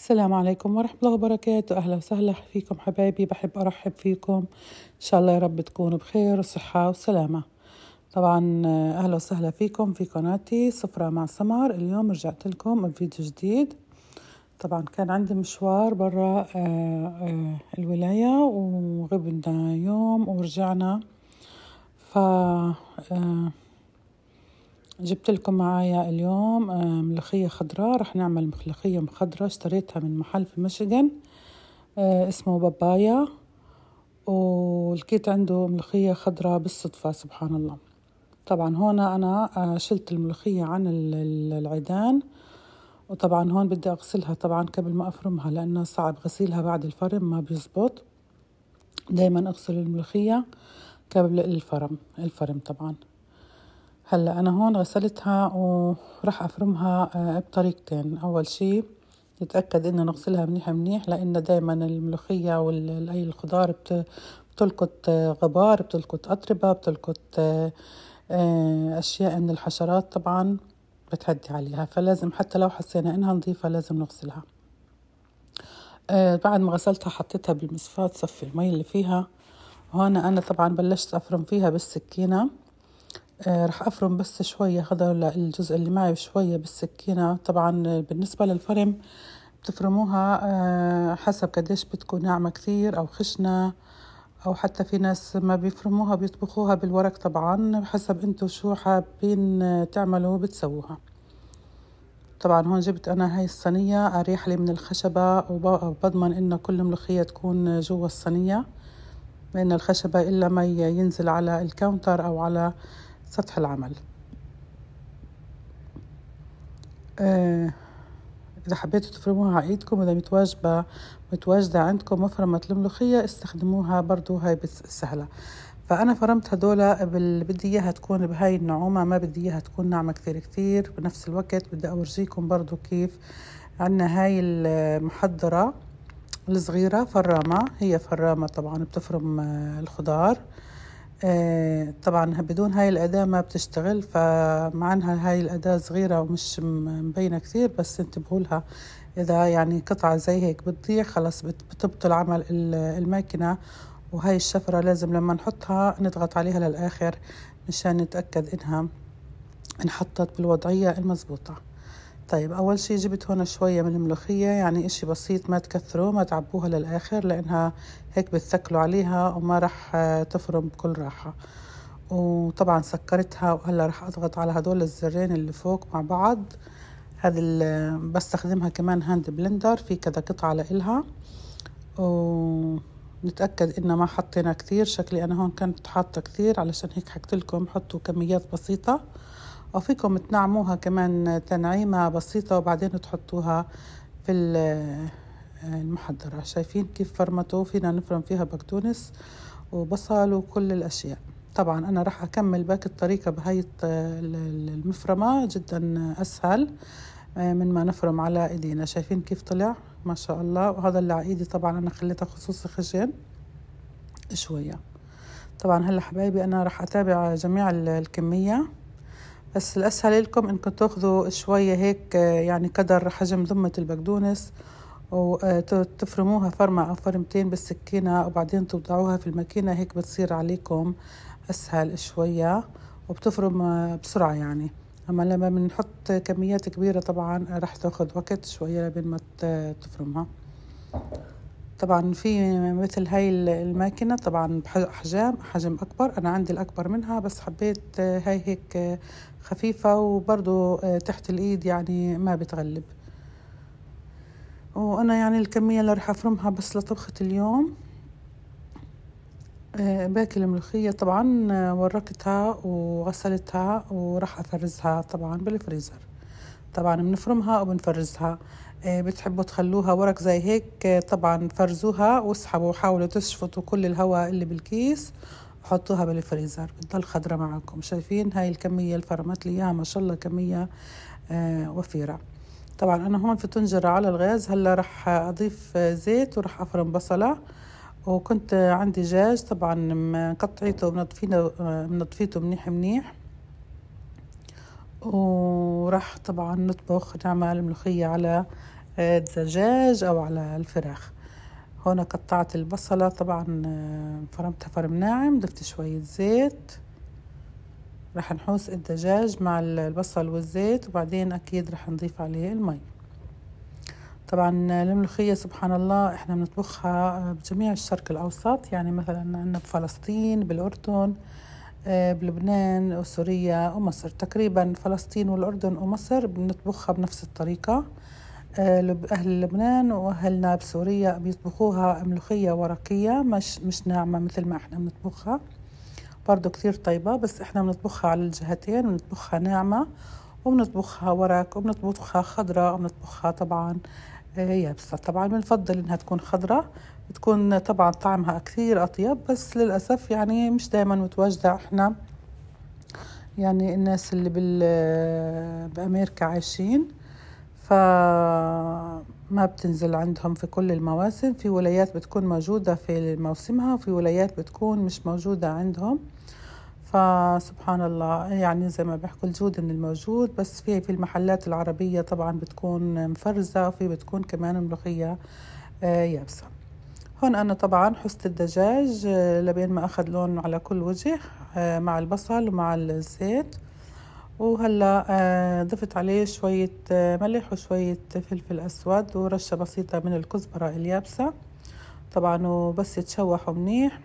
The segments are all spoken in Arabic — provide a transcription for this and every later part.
السلام عليكم ورحمة الله وبركاته أهلا وسهلا فيكم حبايبي بحب أرحب فيكم إن شاء الله يا رب تكونوا بخير وصحة وسلامة طبعا أهلا وسهلا فيكم في قناتي سفرة مع سمر اليوم رجعت لكم بفيديو جديد طبعا كان عندي مشوار برا آه، آه، الولاية وغبنا يوم ورجعنا ف آه، جبت لكم معايا اليوم آه، ملوخية خضراء رح نعمل ملوخية مخضرة اشتريتها من محل في ميشيغان آه، اسمه بابايا ولقيت عنده ملوخية خضراء بالصدفة سبحان الله طبعا هون أنا آه، شلت الملوخية عن العيدان وطبعا هون بدي أغسلها طبعا قبل ما أفرمها لأنه صعب غسيلها بعد الفرم ما بيزبط دايما أغسل الملوخية قبل الفرم الفرم طبعا هلا انا هون غسلتها وراح افرمها آه، بطريقتين اول شيء نتاكد انه نغسلها منيح منيح لان دائما الملوخيه واي الخضار بتلقط آه، غبار بتلقط اتربه بتلقط آه، اشياء من الحشرات طبعا بتهدي عليها فلازم حتى لو حسينا انها نظيفه لازم نغسلها بعد ما غسلتها حطيتها بالمصفاة صفي المي اللي فيها هون انا طبعا بلشت افرم فيها بالسكينه راح آه، رح أفرم بس شوية هذا الجزء اللي معي شوية بالسكينة طبعا بالنسبة للفرم بتفرموها آه، حسب قديش بتكون ناعمة كثير أو خشنة أو حتى في ناس ما بيفرموها بيطبخوها بالورق طبعا حسب انتو شو حابين تعملوا بتسووها طبعا هون جبت أنا هاي الصينية أريح لي من الخشبة وبضمن إن كل ملوخية تكون جوا الصينية لأن الخشبة إلا ما ينزل على الكاونتر أو على سطح العمل آه إذا حبيتوا تفرموها على إيدكم إذا متواجبة متواجدة عندكم مفرمة الملوخية استخدموها برضو هاي سهلة فأنا فرمت هدول بدي إياها تكون بهاي النعومة ما بدي إياها تكون ناعمة كثير كثير بنفس الوقت بدي أورجيكم برضو كيف عنا هاي المحضرة الصغيرة فرامة هي فرامة طبعا بتفرم آه، الخضار آه، طبعا بدون هاي الأداة ما بتشتغل انها هاي الأداة صغيرة ومش مبينة كثير بس انتبهوا لها إذا يعني قطعة زي هيك بتضيع خلص بتبطل عمل الماكينة وهاي الشفرة لازم لما نحطها نضغط عليها للآخر مشان نتأكد إنها انحطت بالوضعية المزبوطة طيب أول شي جبت هون شوية من الملوخية يعني إشي بسيط ما تكثروا ما تعبوها للآخر لأنها هيك بتثكلوا عليها وما رح آه، تفرم بكل راحة وطبعا سكرتها وهلا رح أضغط على هدول الزرين اللي فوق مع بعض هذه آه، بستخدمها كمان هاند بلندر في كذا قطعة لإلها ونتأكد إن ما حطينا كثير شكلي أنا هون كنت حاطة كثير علشان هيك حكت لكم حطوا كميات بسيطة وفيكم تنعموها كمان تنعيمة بسيطة وبعدين تحطوها في المحضرة شايفين كيف فرمته فينا نفرم فيها بقدونس وبصل وكل الأشياء طبعا أنا راح أكمل باقي الطريقة بهاي المفرمة جدا أسهل آه، من ما نفرم على ايدينا شايفين كيف طلع ما شاء الله وهذا اللي على ايدي طبعا انا خليتها خصوصي خشن شويه طبعا هلا حبايبي انا راح اتابع جميع الكميه بس الأسهل لكم إنكم تاخذوا شوية هيك آه، يعني قدر حجم ضمة البقدونس وتفرموها آه، فرمة أو فرمتين بالسكينة وبعدين توضعوها في الماكينة هيك بتصير عليكم أسهل شوية وبتفرم آه، بسرعة يعني أما لما بنحط كميات كبيرة طبعا رح تاخد وقت شوية لبين ما تفرمها طبعا في مثل هاي الماكينة طبعا بحجم حجم أكبر أنا عندي الأكبر منها بس حبيت آه، هاي هيك آه، خفيفة وبرضو آه، تحت الإيد يعني ما بتغلب وأنا يعني الكمية اللي رح أفرمها بس لطبخة اليوم باكل الملوخية طبعا ورقتها وغسلتها وراح أفرزها طبعا بالفريزر طبعا بنفرمها وبنفرزها آه، بتحبوا تخلوها ورق زي هيك آه، طبعا فرزوها واسحبوا وحاولوا تشفطوا كل الهواء اللي بالكيس وحطوها بالفريزر بتضل خضرة معكم شايفين هاي الكمية اللي فرمت لي ما شاء الله كمية آه، وفيرة طبعا انا هون في طنجرة على الغاز هلا رح اضيف زيت ورح افرم بصلة وكنت عندي دجاج طبعا مقطعيته ومنضفينه منضفيته منيح منيح وراح طبعا نطبخ نعمل ملوخية على الدجاج أو على الفراخ هون قطعت البصلة طبعا آه، فرمتها فرم ناعم ضفت شوية زيت رح نحوس الدجاج مع البصل والزيت وبعدين أكيد رح نضيف عليه المي طبعا آه، الملوخية سبحان الله احنا بنطبخها آه، بجميع الشرق الأوسط يعني مثلا عندنا بفلسطين بالأردن بلبنان وسوريا ومصر تقريبا فلسطين والأردن ومصر بنطبخها بنفس الطريقة آه، أهل لبنان وأهلنا بسوريا بيطبخوها ملوخية ورقية مش مش ناعمة مثل ما احنا بنطبخها برضو كتير طيبة بس احنا بنطبخها على الجهتين بنطبخها ناعمة وبنطبخها ورق وبنطبخها خضراء وبنطبخها طبعا آه، يابسة طبعا بنفضل انها تكون خضراء بتكون طبعا طعمها كثير اطيب بس للأسف يعني مش دايما متواجدة احنا يعني الناس اللي بال بأمريكا عايشين فما بتنزل عندهم في كل المواسم في ولايات بتكون موجودة في موسمها وفي ولايات بتكون مش موجودة عندهم فسبحان الله يعني زي ما بيحكوا الجود من الموجود بس في في المحلات العربية طبعا بتكون مفرزة وفي بتكون كمان ملوخية آه، يابسة هون أنا طبعا حست الدجاج آه، لبين ما أخذ لون على كل وجه آه، مع البصل ومع الزيت وهلا آه، ضفت عليه شوية آه، ملح وشوية فلفل أسود ورشة بسيطة من الكزبرة اليابسة طبعا وبس يتشوحوا منيح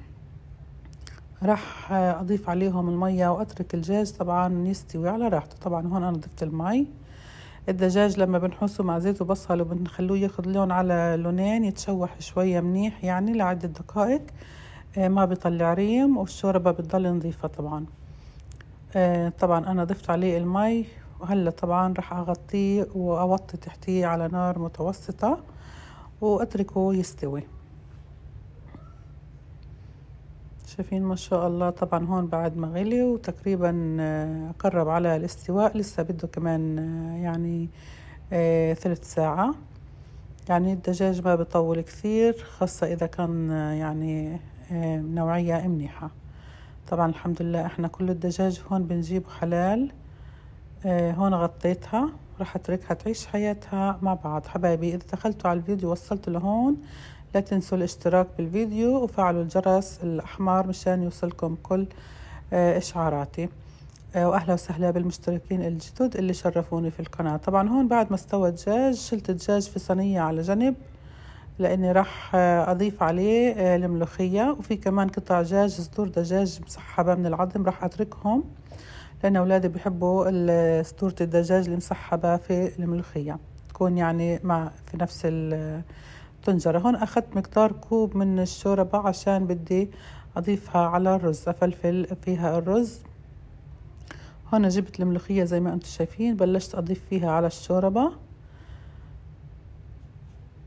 راح آه، أضيف عليهم المية وأترك الدجاج طبعا يستوي على راحته طبعا هون أنا ضفت المي الدجاج لما بنحوسه مع زيت وبصل وبنخلوه ياخد لون على لونين يتشوح شوية منيح يعني لعدة دقائق ما بيطلع ريم والشوربة بتضل نظيفة طبعا آه، طبعا انا ضفت عليه المي وهلا طبعا راح اغطيه واوطي تحتيه على نار متوسطه واتركه يستوي شايفين ما شاء الله طبعا هون بعد ما غلي وتقريبا آه، قرب على الاستواء لسه بده كمان آه، يعني ثلث ساعه يعني الدجاج ما بيطول كثير خاصه اذا كان يعني نوعيه منيحه طبعا الحمد لله احنا كل الدجاج هون بنجيبه حلال اه هون غطيتها راح اتركها تعيش حياتها مع بعض حبايبي اذا دخلتوا على الفيديو وصلتوا لهون لا تنسوا الاشتراك بالفيديو وفعلوا الجرس الاحمر مشان يوصلكم كل اه اشعاراتي اه واهلا وسهلا بالمشتركين الجدد اللي شرفوني في القناه طبعا هون بعد ما استوى الدجاج شلت الدجاج في صينيه على جنب لاني راح آه، اضيف عليه آه، الملوخيه وفي كمان قطع دجاج صدور دجاج مسحبه من العظم راح اتركهم لان اولادي بيحبوا صدوره الدجاج المسحبه في الملوخيه تكون يعني مع في نفس الطنجره هون اخذت مقدار كوب من الشوربه عشان بدي اضيفها على الرز افلفل فيها الرز هون جبت الملوخيه زي ما انتم شايفين بلشت اضيف فيها على الشوربه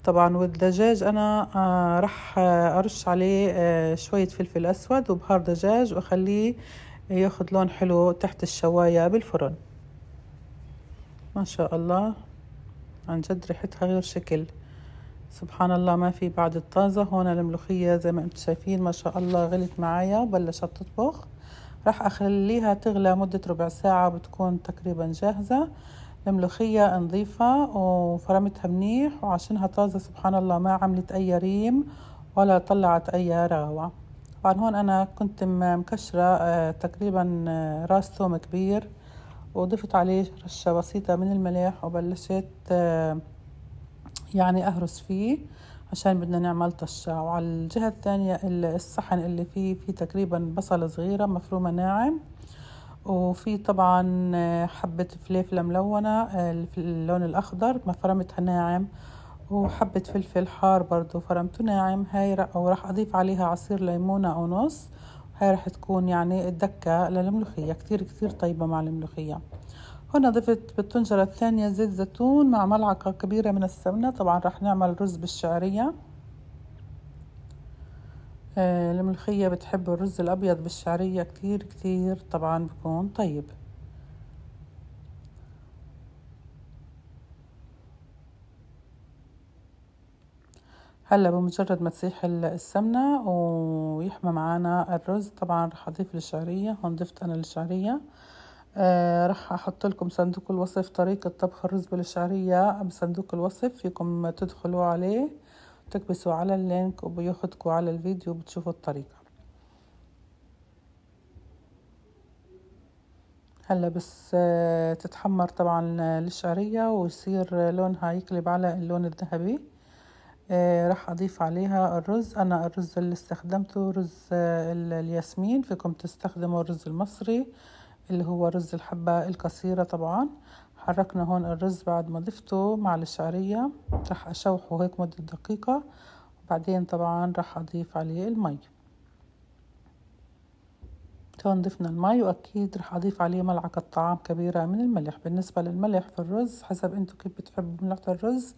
طبعا والدجاج انا آه، رح ارش عليه آه، شويه فلفل اسود وبهار دجاج واخليه ياخذ لون حلو تحت الشوايه بالفرن ما شاء الله عن جد ريحتها غير شكل سبحان الله ما في بعد الطازة هون الملوخية زي ما انتم شايفين ما شاء الله غلت معايا وبلشت تطبخ راح اخليها تغلى مدة ربع ساعة بتكون تقريبا جاهزة الملوخية نظيفة وفرمتها منيح وعشانها طازة سبحان الله ما عملت أي ريم ولا طلعت أي راوة طبعا هون أنا كنت مكشرة آه، تقريبا آه، راس ثوم كبير وضفت عليه رشة بسيطة من الملح وبلشت آه، يعني أهرس فيه عشان بدنا نعمل طشة وعلى الجهة الثانية الصحن اللي فيه فيه تقريبا بصلة صغيرة مفرومة ناعم وفي طبعا حبة فليفلة ملونة اللون الأخضر مفرمتها ناعم وحبة فلفل حار برضو فرمته ناعم هاي وراح أضيف عليها عصير ليمونة أو نص هاي راح تكون يعني الدكة للملوخية كتير كتير طيبة مع الملوخية هنا ضفت بالطنجرة الثانية زيت زيتون مع ملعقة كبيرة من السمنة طبعا راح نعمل رز بالشعرية آه، الملوخية بتحب الرز الأبيض بالشعرية كتير كتير طبعا بكون طيب هلا بمجرد ما تسيح السمنة ويحمى معانا الرز طبعا رح اضيف الشعرية هون ضفت انا الشعرية آه رح احط لكم صندوق الوصف طريقة طبخ الرز بالشعرية بصندوق الوصف فيكم تدخلوا عليه بتكبسوا على اللينك وبياخدكوا على الفيديو بتشوفوا الطريقة هلا بس آه، تتحمر طبعا الشعرية ويصير لونها يقلب على اللون الذهبي آه، راح اضيف عليها الرز انا الرز اللي استخدمته رز آه، الياسمين فيكم تستخدموا الرز المصري اللي هو رز الحبة القصيرة طبعا حركنا هون الرز بعد ما ضفته مع الشعرية راح أشوحه هيك مدة دقيقة وبعدين طبعا راح أضيف عليه المي هون ضفنا المي وأكيد راح أضيف عليه ملعقة طعام كبيرة من الملح بالنسبة للملح في الرز حسب أنتو كيف بتحبوا ملعقة الرز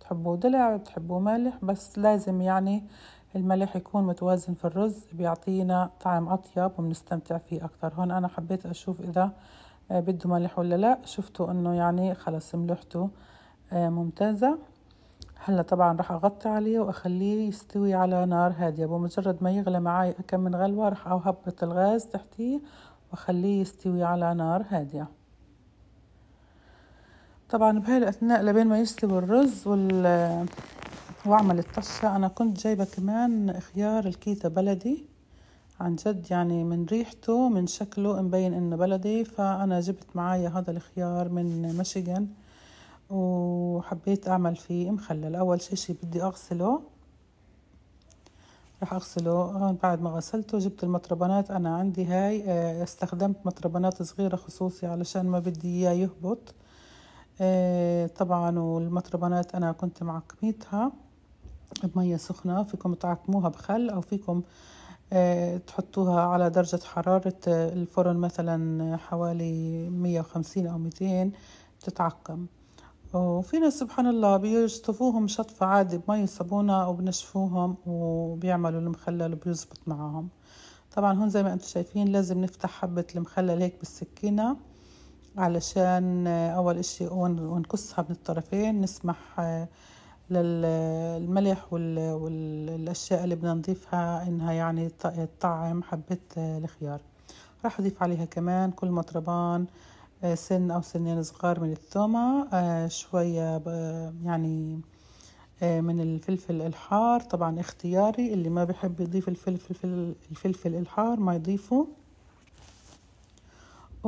تحبوا دلع تحبوا مالح بس لازم يعني الملح يكون متوازن في الرز بيعطينا طعم أطيب وبنستمتع فيه أكتر هون أنا حبيت أشوف إذا آه، بده ملح ولا لا شفتوا انه يعني خلص ملحته آه، ممتازة هلا طبعا راح اغطي عليه واخليه يستوي على نار هادية بمجرد ما يغلى معي كم من غلوة راح اهبط الغاز تحتيه واخليه يستوي على نار هادية طبعا بهاي الاثناء لبين ما يستوي الرز وال واعمل الطشة انا كنت جايبة كمان خيار الكيتة بلدي عن جد يعني من ريحته من شكله مبين انه بلدي فانا جبت معايا هذا الخيار من ميشيغان وحبيت اعمل فيه مخلل اول شيء شي بدي اغسله رح اغسله بعد ما غسلته جبت المطربانات انا عندي هاي آه، استخدمت مطربانات صغيرة خصوصي علشان ما بدي اياه يهبط آه، طبعا والمطربانات انا كنت معقميتها بمية سخنة فيكم تعقموها بخل او فيكم آه، تحطوها على درجة حرارة آه، الفرن مثلا حوالي 150 أو 200 تتعقم وفي ناس سبحان الله بيشطفوهم شطفة عادي بمي وصابونة وبنشفوهم وبيعملوا المخلل وبيزبط معاهم طبعا هون زي ما انتم شايفين لازم نفتح حبة المخلل هيك بالسكينة علشان آه، أول إشي ونقصها من الطرفين نسمح للملح والأشياء اللي بدنا نضيفها إنها يعني تطعم حبة آه، الخيار راح أضيف عليها كمان كل مطربان آه، سن أو سنين صغار من الثومة آه، شوية يعني من الفلفل الحار طبعا اختياري اللي ما بحب يضيف الفلفل الفلفل الحار ما يضيفه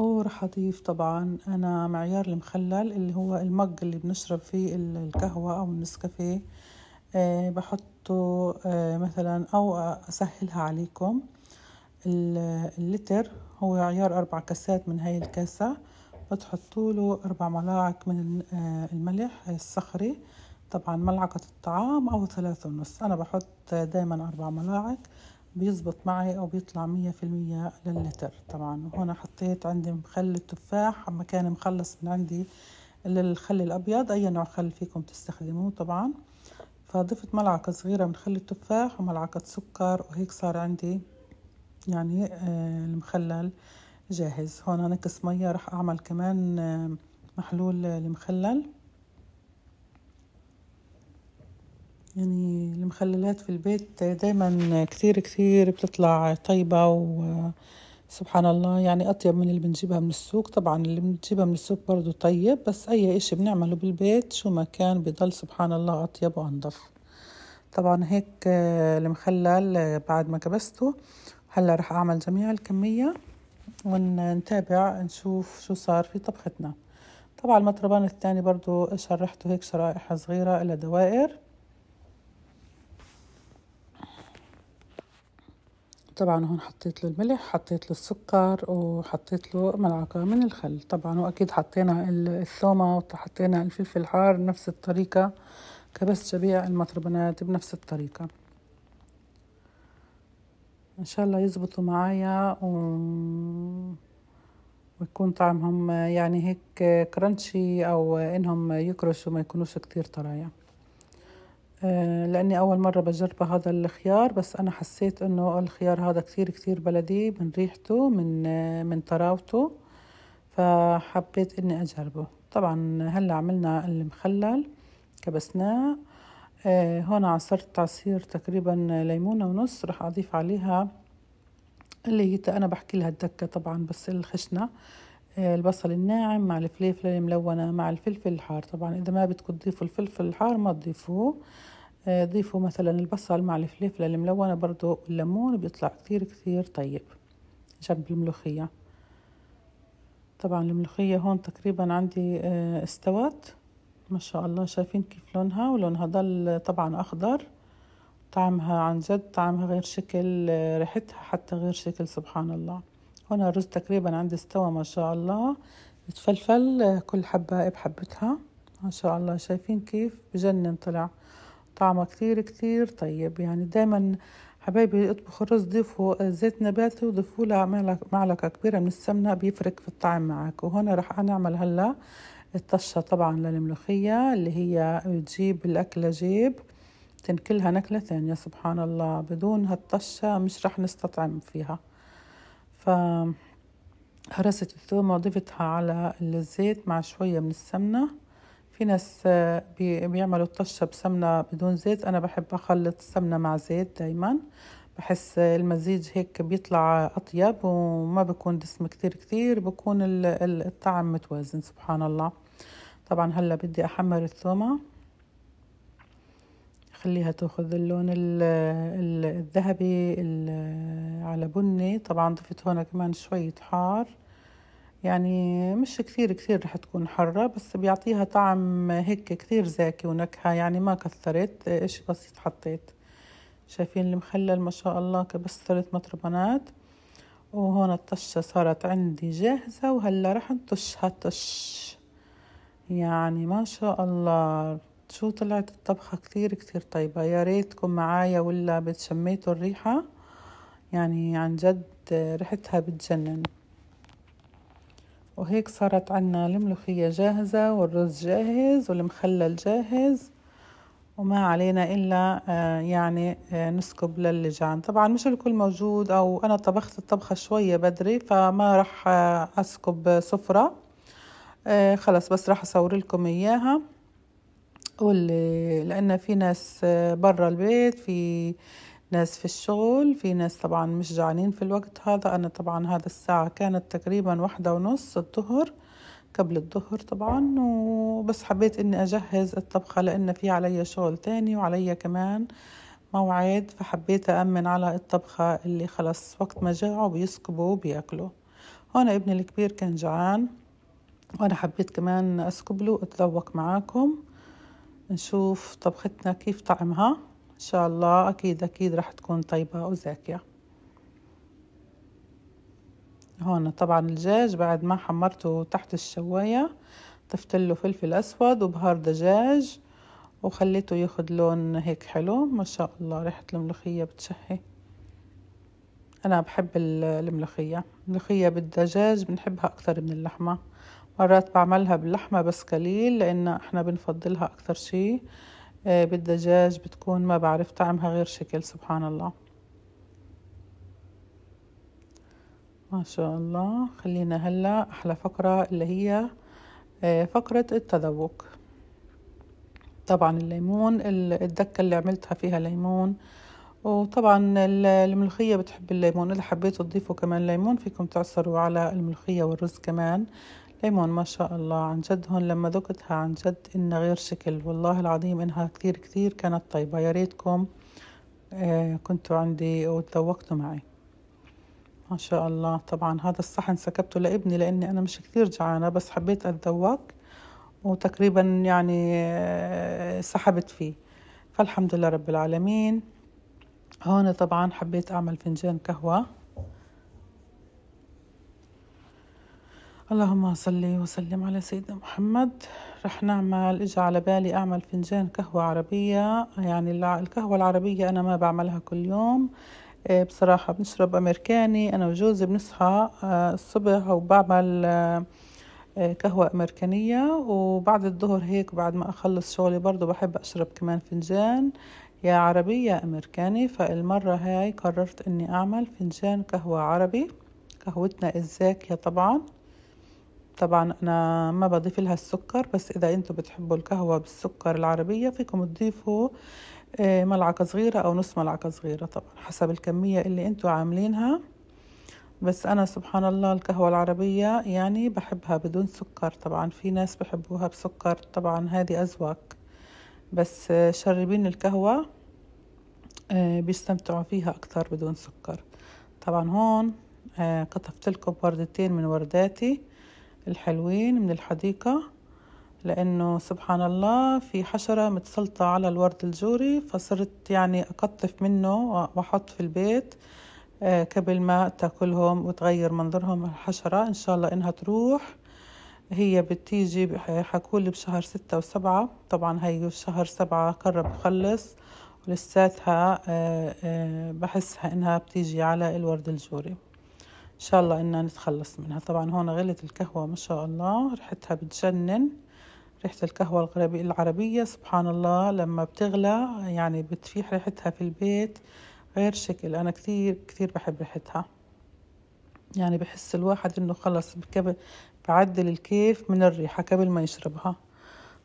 وراح أضيف طبعا أنا معيار المخلل اللي هو المج اللي بنشرب فيه القهوة أو النسكافيه أه بحطه أه مثلا أو أسهلها عليكم اللتر هو عيار أربع كاسات من هاي الكاسة بتحطوا له أربع ملاعق من آه، الملح الصخري طبعا ملعقة الطعام أو ثلاثة ونص أنا بحط دايما أربع ملاعق بيزبط معي او بيطلع مية في المية للتر طبعا وهنا حطيت عندي مخل التفاح مكان مخلص من عندي الخل الابيض اي نوع خل فيكم تستخدموه طبعا فضفت ملعقة صغيرة من خل التفاح وملعقة سكر وهيك صار عندي يعني آه، المخلل جاهز هون نقص مية راح اعمل كمان آه، محلول المخلل يعني المخللات في البيت دايما كتير كتير بتطلع طيبة وسبحان الله يعني أطيب من اللي بنجيبها من السوق طبعا اللي بنجيبها من السوق برضو طيب بس أي إشي بنعمله بالبيت شو ما كان بضل سبحان الله أطيب وأنظف طبعا هيك المخلل بعد ما كبسته هلا رح أعمل جميع الكمية ونتابع نشوف شو صار في طبختنا طبعا المطربان الثاني برضو شرحته هيك شرائح صغيرة إلى دوائر طبعا هون حطيت له الملح حطيت له السكر وحطيت له ملعقة من الخل طبعا وأكيد حطينا الثومة وحطينا الفلفل الحار بنفس الطريقة كبس جميع المطربنات بنفس الطريقة إن شاء الله يزبطوا معايا و... ويكون طعمهم يعني هيك كرنشي أو إنهم يكرشوا ما يكونوش كتير طرايا آه، لأني أول مرة بجرب هذا الخيار بس أنا حسيت إنه الخيار هذا كتير كتير بلدي من ريحته من من طراوته فحبيت إني أجربه طبعا هلا عملنا المخلل كبسناه آه، هون عصرت عصير تقريبا ليمونة ونص رح أضيف عليها اللي هي أنا بحكي لها الدكة طبعا بس الخشنة البصل الناعم مع الفليفلة الملونة مع الفلفل الحار طبعا إذا ما بدكم تضيفوا الفلفل الحار ما تضيفوه آه، ضيفوا مثلا البصل مع الفليفلة الملونة برضو الليمون بيطلع كتير كتير طيب جنب الملوخية طبعا الملوخية هون تقريبا عندي آه، استوت ما شاء الله شايفين كيف لونها ولونها ضل طبعا أخضر طعمها عن جد طعمها غير شكل آه، ريحتها حتى غير شكل سبحان الله هنا الرز تقريبا عندي استوى ما شاء الله يتفلفل كل حبة بحبتها ما شاء الله شايفين كيف بجنن طلع طعمه كتير كتير طيب يعني دايما حبايبي اطبخوا الرز ضيفوا زيت نباتي وضيفوا له معلقة كبيرة من السمنة بيفرق في الطعم معك وهنا راح نعمل هلا الطشة طبعا للملوخية اللي هي بتجيب الأكلة جيب تنكلها نكلة ثانية سبحان الله بدون هالطشة مش راح نستطعم فيها فهرست الثومة وضفتها على الزيت مع شوية من السمنة في ناس آه، بيعملوا الطشة بسمنة بدون زيت أنا بحب أخلط السمنة مع زيت دايما بحس المزيج هيك بيطلع أطيب وما بكون دسم كتير كتير بكون الطعم متوازن سبحان الله طبعا هلا بدي أحمر الثومة خليها تاخذ اللون الذهبي على بني طبعا ضفت هنا كمان شوية حار يعني مش كثير كثير رح تكون حرة بس بيعطيها طعم هيك كثير زاكي ونكهة يعني ما كثرت اشي بسيط حطيت شايفين المخلل ما شاء الله كبس ثلاث مطربانات وهون الطشة صارت عندي جاهزة وهلا رح نطشها طش يعني ما شاء الله شو طلعت الطبخة كتير كتير طيبة يا ريتكم معايا ولا بتشميتوا الريحة يعني عن جد ريحتها بتجنن وهيك صارت عنا الملوخية جاهزة والرز جاهز والمخلل جاهز وما علينا إلا آه، يعني آه، نسكب للجان طبعا مش الكل موجود أو أنا طبخت الطبخة شوية بدري فما راح آه، أسكب سفرة خلص بس راح أصور لكم إياها واللي لأن في ناس برا البيت في ناس في الشغل في ناس طبعا مش جعانين في الوقت هذا أنا طبعا هذا الساعة كانت تقريبا واحدة ونص الظهر قبل الظهر طبعا وبس حبيت اني اجهز الطبخة لان في علي شغل تاني وعلي كمان موعد فحبيت أأمن على الطبخة اللي خلص وقت ما جاعوا بيسكبوا وبياكلوا هون ابني الكبير كان جعان وأنا حبيت كمان أسكب له أتذوق معاكم نشوف طبختنا كيف طعمها إن شاء الله أكيد أكيد راح تكون طيبة وزاكية هون طبعا الدجاج بعد ما حمرته تحت الشواية ضفت له فلفل أسود وبهار دجاج وخليته ياخد لون هيك حلو ما شاء الله ريحة الملوخية بتشهي أنا بحب الملوخية الملوخية بالدجاج بنحبها أكتر من اللحمة مرات بعملها باللحمة بس قليل لأن احنا بنفضلها أكثر شيء آه، بالدجاج بتكون ما بعرف طعمها غير شكل سبحان الله ما شاء الله خلينا هلا أحلى فقرة اللي هي آه، فقرة التذوق طبعا الليمون الدكة اللي عملتها فيها ليمون وطبعا الملوخية بتحب الليمون إذا حبيتوا تضيفوا كمان ليمون فيكم تعصروا على الملوخية والرز كمان ليمون ما شاء الله عن جد هون لما ذقتها عن جد إنها غير شكل والله العظيم إنها كتير كتير كانت طيبة يا ريتكم آه، كنتوا عندي وتذوقتوا معي ما شاء الله طبعا هذا الصحن سكبته لابني لأني أنا مش كتير جعانة بس حبيت أتذوق وتقريبا يعني آه، سحبت فيه فالحمد لله رب العالمين هون طبعا حبيت أعمل فنجان قهوة اللهم صل وسلم على سيدنا محمد رح نعمل اجى على بالي اعمل فنجان قهوة عربية يعني القهوة العربية انا ما بعملها كل يوم آه، بصراحة بنشرب امريكاني انا وجوزي بنصحى آه، الصبح وبعمل آه، قهوة امريكانية وبعد الظهر هيك بعد ما اخلص شغلي برضو بحب اشرب كمان فنجان يا عربي يا امريكاني فالمرة هاي قررت اني اعمل فنجان قهوة عربي قهوتنا الزاكية طبعاً طبعا انا ما بضيف لها السكر بس اذا انتم بتحبوا القهوه بالسكر العربيه فيكم تضيفوا آه، ملعقه صغيره او نص ملعقه صغيره طبعا حسب الكميه اللي انتم عاملينها بس انا سبحان الله القهوه العربيه يعني بحبها بدون سكر طبعا في ناس بحبوها بسكر طبعا هذه اذواق بس آه، شربين القهوه آه، بيستمتعوا فيها اكتر بدون سكر طبعا هون قطفت لكم وردتين من ورداتي الحلوين من الحديقة لأنه سبحان الله في حشرة متسلطة على الورد الجوري فصرت يعني أقطف منه وأحط في البيت آه، قبل ما تاكلهم وتغير منظرهم الحشرة إن شاء الله إنها تروح هي بتيجي حكولي بشهر ستة وسبعة طبعا هي شهر سبعة قرب يخلص ولساتها آه، آه، بحسها إنها بتيجي على الورد الجوري إن شاء الله إنا نتخلص منها طبعا هون غلت القهوة ما شاء الله ريحتها بتجنن ريحة القهوة العربية سبحان الله لما بتغلى يعني بتفيح ريحتها في البيت غير شكل أنا كثير كثير بحب ريحتها يعني بحس الواحد إنه خلص بعدل الكيف من الريحة قبل ما يشربها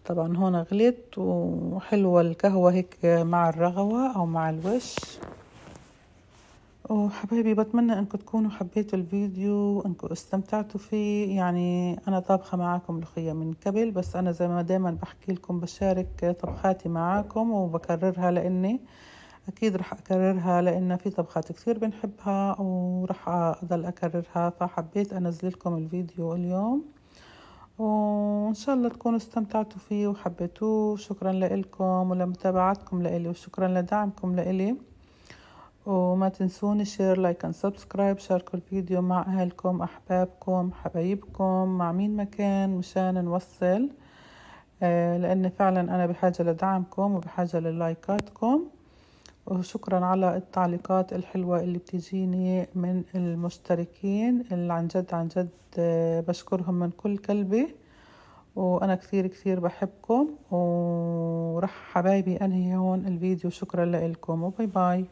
طبعا هون غليت وحلوة القهوة هيك مع الرغوة أو مع الوش وحبايبي بتمنى انكم تكونوا حبيتوا الفيديو وانكم استمتعتوا فيه يعني انا طابخه معاكم لخية من قبل بس انا زي ما دايما بحكي لكم بشارك طبخاتي معاكم وبكررها لاني اكيد رح اكررها لان في طبخات كثير بنحبها ورح اضل اكررها فحبيت انزل لكم الفيديو اليوم وان شاء الله تكونوا استمتعتوا فيه وحبيتوه شكرا لكم ولمتابعتكم لإلي وشكرا لدعمكم لإلي وما تنسون شير لايك اند سبسكرايب شاركوا الفيديو مع اهلكم احبابكم حبايبكم مع مين ما كان مشان نوصل آه لان فعلا انا بحاجه لدعمكم وبحاجه للايكاتكم وشكرا على التعليقات الحلوة اللي بتجيني من المشتركين اللي عن جد عن جد آه، بشكرهم من كل قلبي وأنا كثير كثير بحبكم ورح حبايبي أنهي هون الفيديو شكرا لكم وباي باي